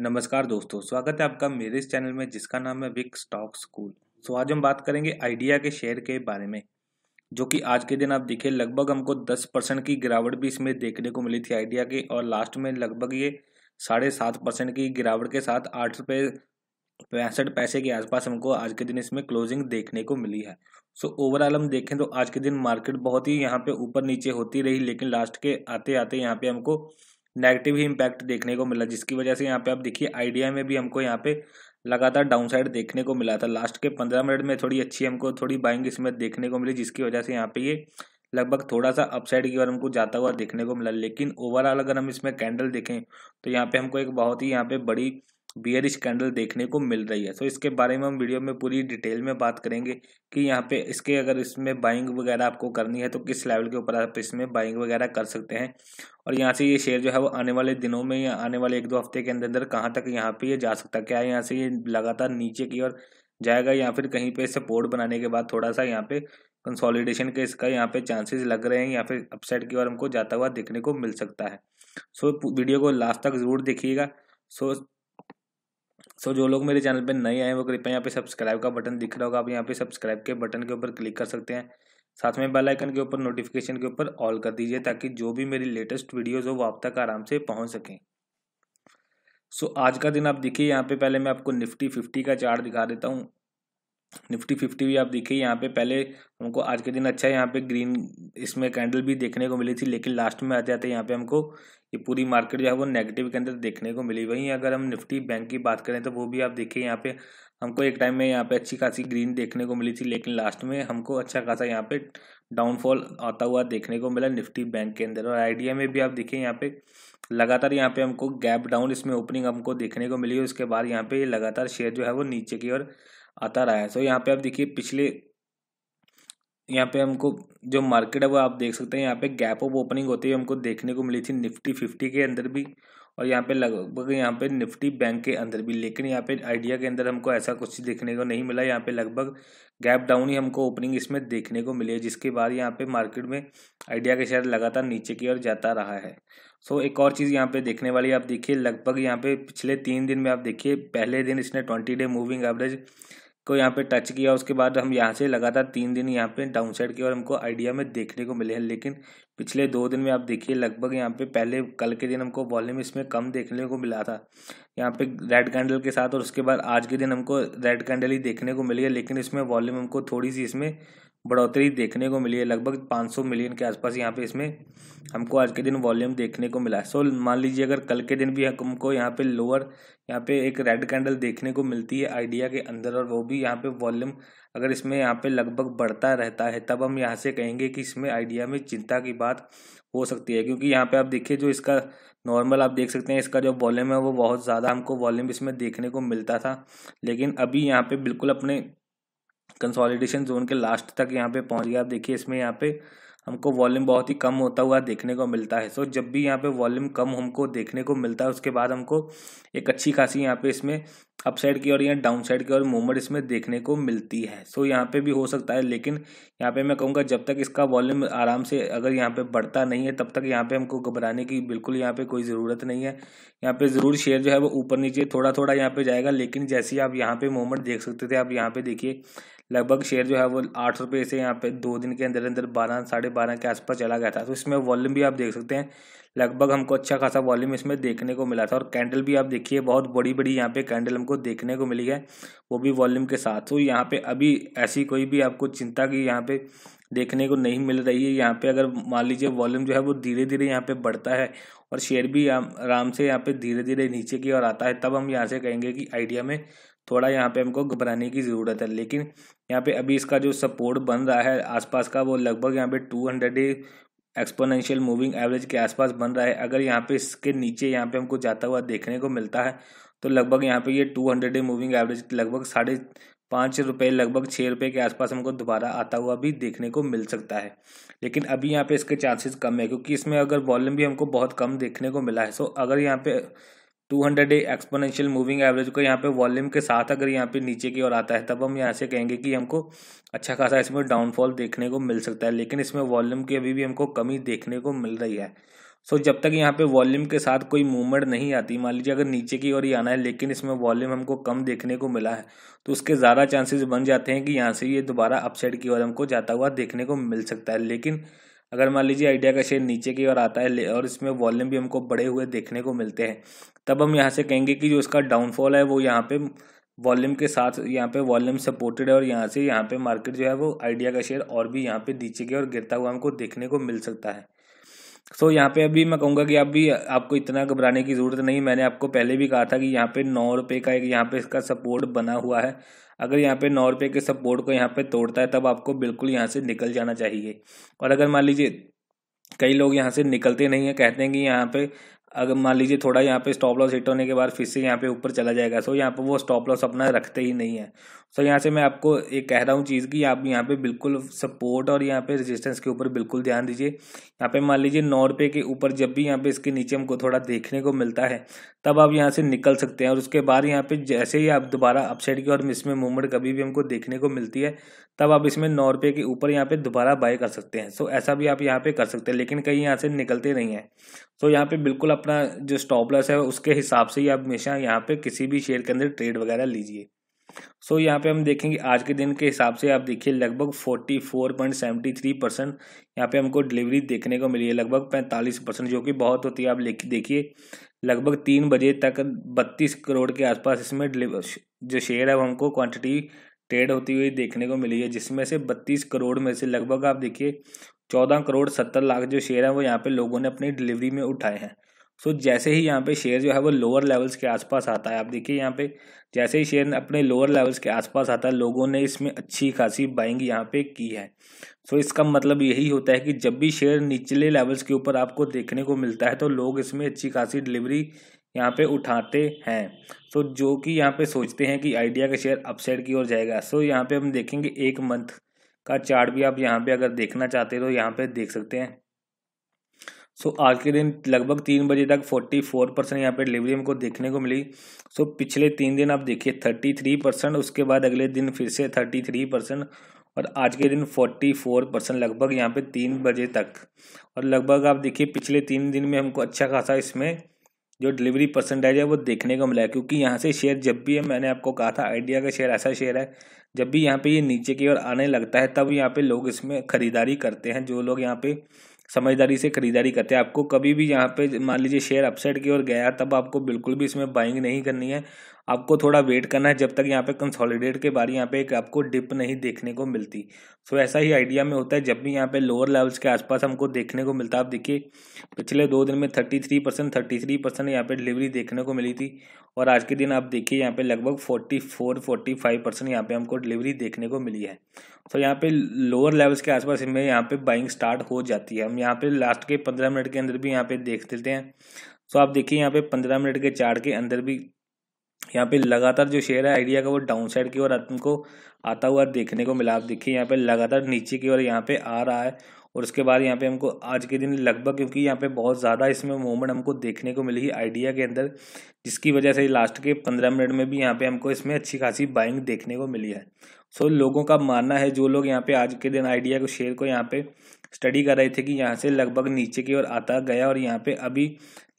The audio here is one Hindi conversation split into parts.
नमस्कार दोस्तों स्वागत है आपका मेरे इस चैनल में जिसका नाम है विक स्टॉक स्कूल सो आज हम बात करेंगे आइडिया के शेयर के बारे में जो कि आज के दिन आप देखिए लगभग हमको दस परसेंट की गिरावट भी इसमें देखने को मिली थी आइडिया के और लास्ट में लगभग ये साढ़े सात परसेंट की गिरावट के साथ आठ रुपये पैंसठ पैसे के आसपास हमको आज के दिन इसमें क्लोजिंग देखने को मिली है सो ओवरऑल हम देखें तो आज के दिन मार्केट बहुत ही यहाँ पे ऊपर नीचे होती रही लेकिन लास्ट के आते आते यहाँ पे हमको नेगेटिव ही इम्पैक्ट देखने को मिला जिसकी वजह से यहाँ पे आप देखिए आइडिया में भी हमको यहाँ पे लगातार डाउन साइड देखने को मिला था लास्ट के पंद्रह मिनट में थोड़ी अच्छी हमको थोड़ी बाइंग इसमें देखने को मिली जिसकी वजह से यहाँ पे ये लगभग थोड़ा सा अपसाइड की ओर हमको जाता हुआ देखने को मिला लेकिन ओवरऑल अगर हम इसमें कैंडल देखें तो यहाँ पे हमको एक बहुत ही यहाँ पे बड़ी बियरिश कैंडल देखने को मिल रही है सो इसके बारे में हम वीडियो में पूरी डिटेल में बात करेंगे कि यहाँ पे इसके अगर इसमें बाइंग वगैरह आपको करनी है तो किस लेवल के ऊपर आप इसमें बाइंग वगैरह कर सकते हैं और यहाँ से ये शेयर जो है वो आने वाले दिनों में या आने वाले एक दो हफ्ते के अंदर अंदर कहाँ तक यहाँ पे ये जा सकता है क्या यहाँ से ये लगातार नीचे की ओर जाएगा या फिर कहीं पे सपोर्ट बनाने के बाद थोड़ा सा यहाँ पे कंसोलिडेशन के इसका यहाँ पे चांसेस लग रहे हैं या फिर अपसाइड की ओर हमको जाता हुआ देखने को मिल सकता है सो वीडियो को लास्ट तक ज़रूर देखिएगा सो सो जो लोग मेरे चैनल पर नए आए हैं वो कृपया यहाँ पे सब्सक्राइब का बटन दिख रहा होगा आप यहाँ पे सब्सक्राइब के बटन के ऊपर क्लिक कर सकते हैं साथ में बेल आइकन के ऊपर नोटिफिकेशन के ऊपर ऑल कर दीजिए ताकि जो भी मेरी लेटेस्ट वीडियोज़ हो वो आप तक आराम से पहुँच सकें सो आज का दिन आप देखिए यहाँ पे पहले मैं आपको निफ्टी फिफ्टी का चार्ट दिखा देता हूँ निफ्टी फिफ्टी भी आप देखिए यहाँ पे पहले हमको आज के दिन अच्छा यहाँ पे ग्रीन इसमें कैंडल भी देखने को मिली थी लेकिन लास्ट में आते आते यहाँ पे हमको ये पूरी मार्केट जो है वो नेगेटिव के अंदर देखने को मिली वहीं अगर हम निफ्टी बैंक की बात करें तो वो भी आप देखिए यहाँ पे हमको एक टाइम में यहाँ पे अच्छी खासी ग्रीन देखने को मिली थी लेकिन लास्ट में हमको अच्छा खासा यहाँ पे डाउनफॉल आता हुआ देखने को मिला निफ्टी बैंक के अंदर और आइडिया में भी आप देखिए यहाँ पे लगातार यहाँ पे हमको गैप डाउन इसमें ओपनिंग हमको देखने को मिली उसके बाद यहाँ पे लगातार शेयर जो है वो नीचे की ओर आता रहा है सो यहाँ पे आप देखिए पिछले यहाँ पे हमको जो मार्केट है वो आप देख सकते हैं यहाँ पे गैप ऑफ ओपनिंग होती है हमको देखने को मिली थी निफ्टी फिफ्टी के अंदर भी और यहाँ पे लगभग यहाँ पे निफ्टी बैंक के अंदर भी लेकिन यहाँ पे आइडिया के अंदर हमको ऐसा कुछ देखने को नहीं मिला यहाँ पे लगभग गैप डाउन ही हमको ओपनिंग इसमें देखने को मिली है जिसके बाद यहाँ पे मार्केट में आइडिया के शेयर लगातार नीचे की ओर जाता रहा है सो एक और चीज़ यहाँ पे देखने वाली आप देखिए लगभग यहाँ पे पिछले तीन दिन में आप देखिए पहले दिन इसने ट्वेंटी डे मूविंग एवरेज को यहाँ पे टच किया उसके बाद हम यहाँ से लगातार तीन दिन यहाँ पे डाउन साइड की ओर हमको आइडिया में देखने को मिले हैं लेकिन पिछले दो दिन में आप देखिए लगभग यहाँ पे पहले कल के दिन हमको वॉल्यूम इसमें कम देखने को मिला था यहाँ पे रेड कैंडल के साथ और उसके बाद आज के दिन हमको रेड कैंडल ही देखने को मिली है लेकिन इसमें वॉल्यूम हमको थोड़ी सी इसमें बढ़ोतरी देखने को मिली है लगभग 500 मिलियन के आसपास यहाँ पे इसमें हमको आज के दिन वॉल्यूम देखने को मिला है सो मान लीजिए अगर कल के दिन भी हमको यहाँ पे लोअर यहाँ पे एक रेड कैंडल देखने को मिलती है आइडिया के अंदर और वो भी यहाँ पे वॉल्यूम अगर इसमें यहाँ पे लगभग बढ़ता रहता है तब हम यहाँ से कहेंगे कि इसमें आइडिया में चिंता की बात हो सकती है क्योंकि यहाँ पे आप देखिए जो इसका नॉर्मल आप देख सकते हैं इसका जो वॉल्यूम है वो बहुत ज़्यादा हमको वॉल्यूम इसमें देखने को मिलता था लेकिन अभी यहाँ पे बिल्कुल अपने कंसोलिडेशन जोन के लास्ट तक यहाँ पे पहुँच गया आप देखिए इसमें यहाँ पे हमको वॉल्यूम बहुत ही कम होता हुआ देखने को मिलता है सो so, जब भी यहाँ पे वॉल्यूम कम हमको देखने को मिलता है उसके बाद हमको एक अच्छी खासी यहाँ पे इसमें अपसाइड की और या डाउन साइड की और मूवमेंट इसमें देखने को मिलती है सो so, यहाँ पे भी हो सकता है लेकिन यहाँ पे मैं कहूँगा जब तक इसका वॉल्यूम आराम से अगर यहाँ पे बढ़ता नहीं है तब तक यहाँ पे हमको घबराने की बिल्कुल यहाँ पर कोई ज़रूरत नहीं है यहाँ पर ज़रूर शेयर जो है वो ऊपर नीचे थोड़ा थोड़ा यहाँ पर जाएगा लेकिन जैसे आप यहाँ पर मूवमेंट देख सकते थे आप यहाँ पे देखिए लगभग शेयर जो है वो आठ रुपये से यहाँ पे दो दिन के अंदर अंदर बारह साढ़े बारह के आसपास चला गया था तो इसमें वॉल्यूम भी आप देख सकते हैं लगभग हमको अच्छा खासा वॉल्यूम इसमें देखने को मिला था और कैंडल भी आप देखिए बहुत बड़ी बड़ी यहाँ पे कैंडल हमको देखने को मिली है वो भी वॉल्यूम के साथ तो यहाँ पे अभी ऐसी कोई भी आपको चिंता की यहाँ पे देखने को नहीं मिल रही है यहाँ पे अगर मान लीजिए वॉल्यूम जो है वो धीरे धीरे यहाँ पे बढ़ता है और शेयर भी आराम से यहाँ पे धीरे धीरे नीचे की ओर आता है तब हम यहाँ से कहेंगे कि आइडिया में थोड़ा यहाँ पे हमको घबराने की ज़रूरत है लेकिन यहाँ पे अभी इसका जो सपोर्ट बन रहा है आसपास का वो लगभग यहाँ पे two hundred exponential moving average के आसपास बन रहा है अगर यहाँ पे इसके नीचे यहाँ पे हमको जाता हुआ देखने को मिलता है तो लगभग यहाँ पे ये टू हंड्रेड मूविंग एवरेज लगभग साढ़े पाँच रुपये लगभग छः रुपये के आसपास हमको दोबारा आता हुआ भी देखने को मिल सकता है लेकिन अभी यहाँ पे इसके चांसेस कम है क्योंकि इसमें अगर वॉल्यूम भी हमको बहुत कम देखने को मिला है सो अगर यहाँ पे two hundred day exponential moving average को यहाँ पे वॉल्यूम के साथ अगर यहाँ पे नीचे की ओर आता है तब हम यहाँ से कहेंगे कि हमको अच्छा खासा इसमें डाउनफॉल देखने को मिल सकता है लेकिन इसमें वॉल्यूम की अभी भी हमको कमी देखने को मिल रही है सो so, जब तक यहाँ पे वॉल्यूम के साथ कोई मूवमेंट नहीं आती मान लीजिए अगर नीचे की ओर ही आना है लेकिन इसमें वॉल्यूम हमको कम देखने को मिला है तो उसके ज़्यादा चांसेस बन जाते हैं कि यहाँ से ये दोबारा अपसाइड की ओर हमको जाता हुआ देखने को मिल सकता है लेकिन अगर मान लीजिए आइडिया का शेयर नीचे की ओर आता है और इसमें वॉल्यूम भी हमको बढ़े हुए देखने को मिलते हैं तब हम यहाँ से कहेंगे कि जो इसका डाउनफॉल है वो यहाँ पे वॉल्यूम के साथ यहाँ पे वॉल्यूम सपोर्टेड है और यहाँ से यहाँ पे मार्केट जो है वो आइडिया का शेयर और भी यहाँ पे नीचे की ओर गिरता हुआ हमको देखने को मिल सकता है सो so, यहाँ पे अभी मैं कहूँगा कि आप भी आपको इतना घबराने की ज़रूरत नहीं मैंने आपको पहले भी कहा था कि यहाँ पे नौ रुपये का एक यहाँ पे इसका सपोर्ट बना हुआ है अगर यहाँ पे नौ रुपये के सपोर्ट को यहाँ पे तोड़ता है तब आपको बिल्कुल यहाँ से निकल जाना चाहिए और अगर मान लीजिए कई लोग यहाँ से निकलते नहीं हैं कहते हैं कि यहाँ पे अगर मान लीजिए थोड़ा यहाँ पे स्टॉप लॉस हिट होने के बाद फिर से यहाँ पे ऊपर चला जाएगा सो यहाँ पे वो स्टॉप लॉस अपना रखते ही नहीं है सो यहाँ से मैं आपको एक कह रहा हूँ चीज़ की आप यहाँ पे बिल्कुल सपोर्ट और यहाँ पे रेजिस्टेंस के ऊपर बिल्कुल ध्यान दीजिए यहाँ पे मान लीजिए नौ रुपये के ऊपर जब भी यहाँ पे इसके नीचे हमको थोड़ा देखने को मिलता है तब आप यहाँ से निकल सकते हैं और उसके बाद यहाँ पे जैसे ही आप दोबारा अपसाइड की और इसमें मूवमेंट कभी भी हमको देखने को मिलती है तब आप इसमें नौ रुपये के ऊपर यहाँ पे दोबारा बाय कर सकते हैं सो ऐसा भी आप यहाँ पे कर सकते हैं लेकिन कहीं यहाँ से निकलते नहीं हैं सो यहाँ पे बिल्कुल आप अपना जो स्टॉप लॉस है उसके हिसाब से ही आप हमेशा यहाँ पे किसी भी शेयर के अंदर ट्रेड वगैरह लीजिए सो so, यहाँ पे हम देखेंगे आज के दिन के हिसाब से आप देखिए लगभग forty four point seventy three percent यहाँ पे हमको डिलीवरी देखने को मिली है लगभग पैंतालीस परसेंट जो कि बहुत होती है आप देखिए लगभग तीन बजे तक बत्तीस करोड़ के आसपास इसमें जो शेयर है वो हमको क्वांटिटी ट्रेड होती हुई देखने को मिली है जिसमें से बत्तीस करोड़ में से लगभग आप देखिए चौदह करोड़ सत्तर लाख जो शेयर हैं वो यहाँ पे लोगों ने अपनी डिलीवरी में उठाए हैं सो so, जैसे ही यहाँ पे शेयर जो है वो लोअर लेवल्स के आसपास आता है आप देखिए यहाँ पे जैसे ही शेयर अपने लोअर लेवल्स के आसपास आता है लोगों ने इसमें अच्छी खासी बाइंग यहाँ पे की है सो so, इसका मतलब यही होता है कि जब भी शेयर निचले लेवल्स के ऊपर आपको देखने को मिलता है तो लोग इसमें अच्छी खासी डिलीवरी यहाँ पे उठाते हैं सो so, जो कि यहाँ पे सोचते हैं कि आइडिया का शेयर अपसाइड की ओर जाएगा सो so, यहाँ पे हम देखेंगे एक मंथ का चार्ट भी आप यहाँ पे अगर देखना चाहते हो तो यहाँ पे देख सकते हैं सो आज के दिन लगभग तीन बजे तक फोर्टी फोर परसेंट यहाँ पर डिलीवरी हमको देखने को मिली सो पिछले तीन दिन आप देखिए थर्टी थ्री परसेंट उसके बाद अगले दिन फिर से थर्टी थ्री परसेंट और आज के दिन फोर्टी फोर परसेंट लगभग यहाँ पे तीन बजे तक और लगभग आप देखिए पिछले तीन दिन में हमको अच्छा खासा इसमें जो डिलीवरी परसेंटेज है वो देखने को मिला है क्योंकि यहाँ से शेयर जब भी है मैंने आपको कहा था आइडिया का शेयर ऐसा शेयर है जब भी यहाँ पे ये यह नीचे की ओर आने लगता है तब यहाँ पे लोग इसमें ख़रीदारी करते हैं जो लोग यहाँ पे समझदारी से खरीदारी करते हैं आपको कभी भी यहाँ पे मान लीजिए शेयर अपसेट की ओर गया तब आपको बिल्कुल भी इसमें बाइंग नहीं करनी है आपको थोड़ा वेट करना है जब तक यहाँ पे कंसोलिडेट के बारे यहाँ पे एक आपको डिप नहीं देखने को मिलती सो so, ऐसा ही आइडिया में होता है जब भी यहाँ पे लोअर लेवल्स के आसपास हमको देखने को मिलता आप देखिए पिछले दो दिन में thirty three percent thirty three percent यहाँ पर डिलीवरी देखने को मिली थी और आज के दिन आप देखिए यहाँ पे लगभग forty four forty five percent यहाँ पे हमको डिलीवरी देखने को मिली है तो यहाँ पे लोअर लेवल्स के आसपास में यहाँ पे बाइंग स्टार्ट हो जाती है हम यहाँ पे लास्ट के पंद्रह मिनट के अंदर भी यहाँ पे देख लेते हैं सो आप देखिए यहाँ पे पंद्रह मिनट के चार के अंदर भी यहाँ पे लगातार जो शेयर है आइडिया का वो डाउन साइड की ओर आपको आता हुआ देखने को मिला आप देखिए यहाँ पे लगातार नीचे की ओर यहाँ पे आ रहा है और उसके बाद यहाँ पे हमको आज के दिन लगभग क्योंकि यहाँ पे बहुत ज़्यादा इसमें मूवमेंट हमको देखने को मिली आइडिया के अंदर जिसकी वजह से लास्ट के पंद्रह मिनट में भी यहाँ पे हमको इसमें अच्छी खासी बाइंग देखने को मिली है सो so, लोगों का मानना है जो लोग यहाँ पे आज के दिन आइडिया को शेयर को यहाँ पे स्टडी कर रहे थे कि यहाँ से लगभग नीचे की ओर आता गया और यहाँ पे अभी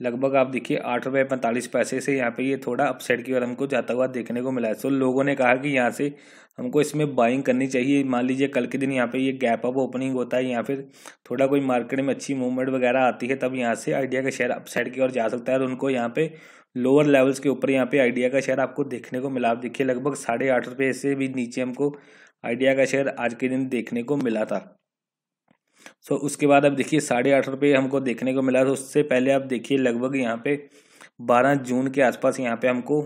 लगभग आप देखिए आठ रुपये पैंतालीस पैसे से यहाँ पे ये यह थोड़ा अपसाइड की ओर हमको जाता हुआ देखने को मिला है सो so, लोगों ने कहा कि यहाँ से हमको इसमें बाइंग करनी चाहिए मान लीजिए कल के दिन यहाँ पे ये यह गैप अप ओपनिंग होता है या फिर थोड़ा कोई मार्केट में अच्छी मूवमेंट वगैरह आती है तब यहाँ से आइडिया का शेयर अपसाइड की ओर जा सकता है और उनको यहाँ पे लोअर लेवल्स के ऊपर यहाँ पे आइडिया का शेयर आपको देखने को मिला आप देखिए लगभग साढ़े आठ रुपये से भी नीचे हमको आइडिया का शेयर आज के दिन देखने को मिला था सो so, उसके बाद अब देखिए साढ़े आठ रुपये हमको देखने को मिला तो उससे पहले आप देखिए लगभग यहाँ पे बारह जून के आसपास यहाँ पे हमको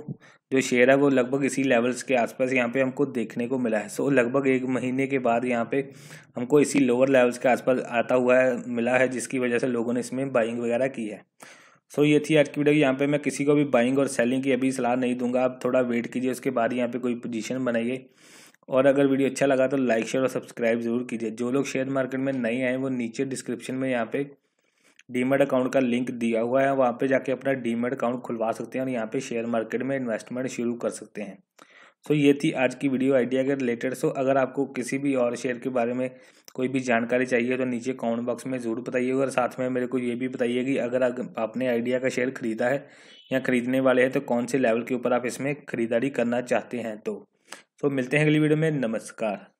जो शेयर है वो लगभग इसी लेवल्स के आसपास यहाँ पे हमको देखने को मिला है सो so, लगभग एक महीने के बाद यहाँ पे हमको इसी लोअर लेवल्स के आसपास आता हुआ है मिला है जिसकी वजह से लोगों ने इसमें बाइंग वगैरह की है सो ये थी आज की वीडियो यहाँ पे मैं किसी को भी बाइंग और सेलिंग की अभी सलाह नहीं दूंगा आप थोड़ा वेट कीजिए उसके बाद यहाँ पे कोई पोजीशन बनाइए और अगर वीडियो अच्छा लगा तो लाइक शेयर और सब्सक्राइब जरूर कीजिए जो लोग शेयर मार्केट में नहीं आए वो नीचे डिस्क्रिप्शन में यहाँ पे डीमेट अकाउंट का लिंक दिया हुआ है वहाँ पर जाके अपना डीमेट अकाउंट खुलवा सकते हैं और यहाँ पर शेयर मार्केट में इन्वेस्टमेंट शुरू कर सकते हैं सो ये थी आज की वीडियो आइडिया के रिलेटेड सो अगर आपको किसी भी और शेयर के बारे में कोई भी जानकारी चाहिए तो नीचे कमेंट बॉक्स में ज़रूर बताइएगा और साथ में मेरे को ये भी बताइए कि अगर आपने आइडिया का शेयर खरीदा है या ख़रीदने वाले हैं तो कौन से लेवल के ऊपर आप इसमें ख़रीदारी करना चाहते हैं तो सो मिलते हैं अगली वीडियो में नमस्कार